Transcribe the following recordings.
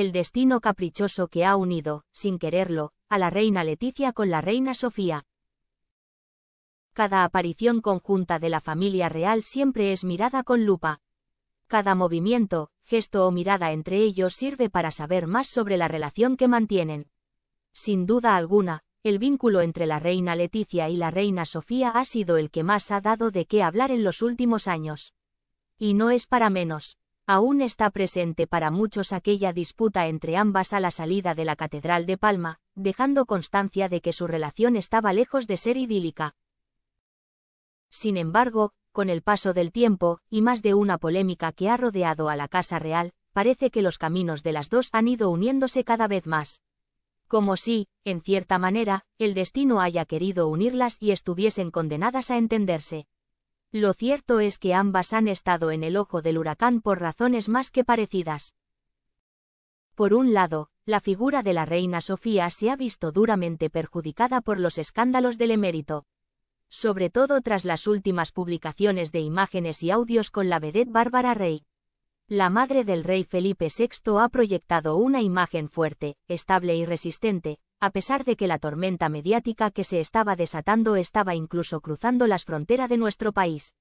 el destino caprichoso que ha unido, sin quererlo, a la reina Leticia con la reina Sofía. Cada aparición conjunta de la familia real siempre es mirada con lupa. Cada movimiento, gesto o mirada entre ellos sirve para saber más sobre la relación que mantienen. Sin duda alguna, el vínculo entre la reina Leticia y la reina Sofía ha sido el que más ha dado de qué hablar en los últimos años. Y no es para menos aún está presente para muchos aquella disputa entre ambas a la salida de la Catedral de Palma, dejando constancia de que su relación estaba lejos de ser idílica. Sin embargo, con el paso del tiempo, y más de una polémica que ha rodeado a la Casa Real, parece que los caminos de las dos han ido uniéndose cada vez más. Como si, en cierta manera, el destino haya querido unirlas y estuviesen condenadas a entenderse. Lo cierto es que ambas han estado en el ojo del huracán por razones más que parecidas. Por un lado, la figura de la reina Sofía se ha visto duramente perjudicada por los escándalos del emérito. Sobre todo tras las últimas publicaciones de imágenes y audios con la vedette Bárbara Rey. La madre del rey Felipe VI ha proyectado una imagen fuerte, estable y resistente, a pesar de que la tormenta mediática que se estaba desatando estaba incluso cruzando las fronteras de nuestro país.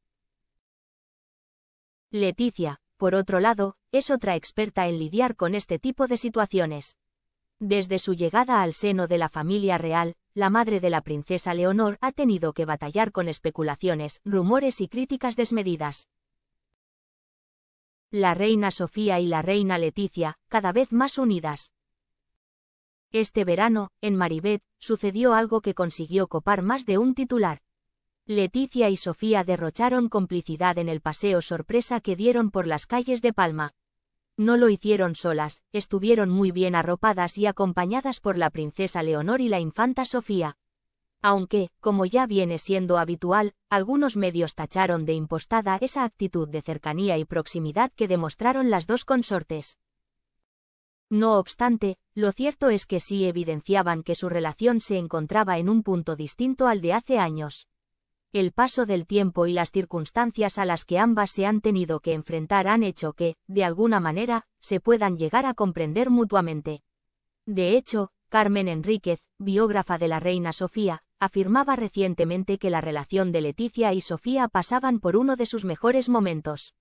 Leticia, por otro lado, es otra experta en lidiar con este tipo de situaciones. Desde su llegada al seno de la familia real, la madre de la princesa Leonor ha tenido que batallar con especulaciones, rumores y críticas desmedidas. La reina Sofía y la reina Leticia, cada vez más unidas. Este verano, en Maribet, sucedió algo que consiguió copar más de un titular. Leticia y Sofía derrocharon complicidad en el paseo sorpresa que dieron por las calles de Palma. No lo hicieron solas, estuvieron muy bien arropadas y acompañadas por la princesa Leonor y la infanta Sofía. Aunque, como ya viene siendo habitual, algunos medios tacharon de impostada esa actitud de cercanía y proximidad que demostraron las dos consortes. No obstante, lo cierto es que sí evidenciaban que su relación se encontraba en un punto distinto al de hace años. El paso del tiempo y las circunstancias a las que ambas se han tenido que enfrentar han hecho que, de alguna manera, se puedan llegar a comprender mutuamente. De hecho, Carmen Enríquez, biógrafa de la reina Sofía, afirmaba recientemente que la relación de Leticia y Sofía pasaban por uno de sus mejores momentos.